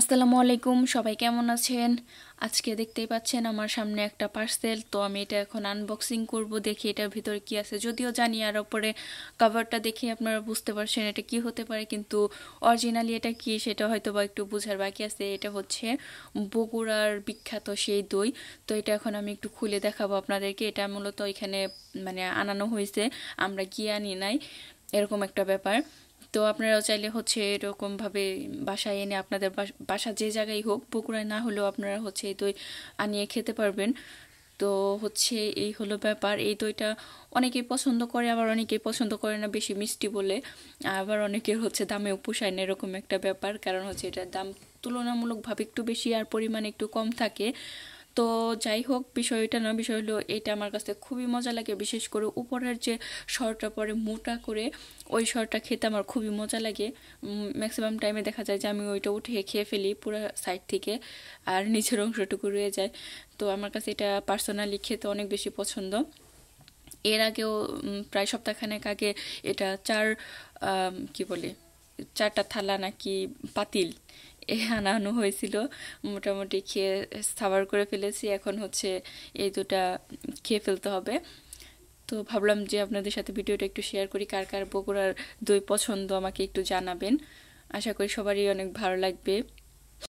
আসসালামু আলাইকুম সবাই কেমন আছেন আজকে দেখতেই পাচ্ছেন আমার সামনে একটা পার্সেল তো আমি এটা এখন আনবক্সিং করব দেখি এটার ভিতরে কি আছে যদিও জানি আর ওপরে কাভারটা দেখে আপনারা বুঝতে পারছেন এটা কি হতে পারে কিন্তু অরিজিনালি এটা কি সেটা হয়তো বা একটু বোঝার বাকি আছে এটা হচ্ছে বগুড়ার বিখ্যাত সেই দই তো এটা এখন আমি একটু খুলে দেখাবো আপনাদেরকে এটা মূলত এখানে মানে আনানো হয়েছে আমরা গিয়ে আনি নাই এরকম একটা ব্যাপার তো আপনারাও চাইলে হচ্ছে এরকমভাবে বাসায় এনে আপনাদের বাসা যে জায়গায় হোক পুকুরায় না হলেও আপনারা হচ্ছে এই দই আনিয়ে খেতে পারবেন তো হচ্ছে এই হলো ব্যাপার এই দইটা অনেকেই পছন্দ করে আবার অনেকেই পছন্দ করে না বেশি মিষ্টি বলে আবার অনেকের হচ্ছে দামেও পোষায় না এরকম একটা ব্যাপার কারণ হচ্ছে এটার দাম তুলনামূলকভাবে একটু বেশি আর পরিমাণ একটু কম থাকে তো যাই হোক বিষয়টা না বিষয় হলো এটা আমার কাছে খুবই মজা লাগে বিশেষ করে উপরের যে শরটা পরে মোটা করে ওই শরটা খেতে আমার খুবই মজা লাগে ম্যাক্সিমাম টাইমে দেখা যায় যে আমি ওইটা উঠে খেয়ে ফেলি পুরো সাইড থেকে আর নিচের অংশটুকু রয়ে যায় তো আমার কাছে এটা পার্সোনালি খেতে অনেক বেশি পছন্দ এর আগেও প্রায় সপ্তাহখানেক আগে এটা চার কি বলে চারটা থালা নাকি পাতিল আনানো হয়েছিল মোটামুটি খেয়ে সাবার করে ফেলেছি এখন হচ্ছে এই দুটা খেয়ে ফেলতে হবে তো ভাবলাম যে আপনাদের সাথে ভিডিওটা একটু শেয়ার করি কার কার বগুড়ার দই পছন্দ আমাকে একটু জানাবেন আশা করি সবারই অনেক ভালো লাগবে